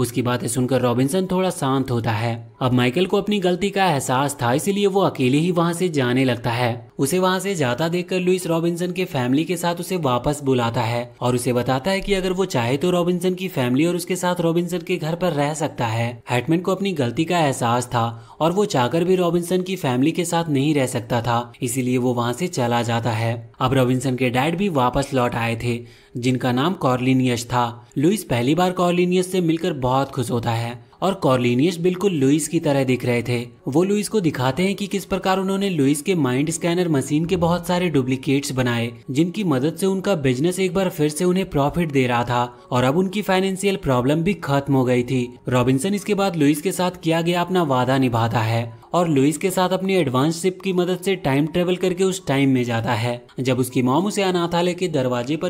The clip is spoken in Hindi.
उसकी बातें सुनकर रॉबिन्सन थोड़ा शांत होता है अब माइकल को अपनी गलती का एहसास था इसीलिए वो अकेले ही वहाँ से जाने लगता है उसे वहाँ से जाता देखकर लुइस रॉबिन्सन के फैमिली के साथ उसे वापस बुलाता है और उसे बताता है कि अगर वो चाहे तो रॉबिन्सन की फैमिली और उसके साथ रॉबिन्सन के घर पर रह सकता है हेटमैन को अपनी गलती का एहसास था और वो चाहकर भी रॉबिन्सन की फैमिली के साथ नहीं रह सकता था इसीलिए वो वहाँ से चला जाता है अब रॉबिन्सन के डैड भी वापस लौट आए थे जिनका नाम कॉर्लिनियस था लुइस पहली बार कॉर्लिनियस से मिलकर बहुत बहुत खुश होता है और कॉर्लिनियस बिल्कुल लुइस की तरह दिख रहे थे वो लुइस को दिखाते हैं कि किस प्रकार उन्होंने लुइस के माइंड स्कैनर मशीन के बहुत सारे डुप्लीकेट्स बनाए जिनकी मदद से उनका बिजनेस एक बार फिर से उन्हें प्रॉफिट दे रहा था और अब उनकी फाइनेंशियल प्रॉब्लम भी खत्म हो गई थी रॉबिन्सन इसके बाद लुइस के साथ किया गया अपना वादा निभाता है और लुइस के साथ अपनी एडवांस शिप की मदद से टाइम ट्रेवल करके उस टाइम में जाता है जब उसकी मॉम उसे अनाथालय के दरवाजे पर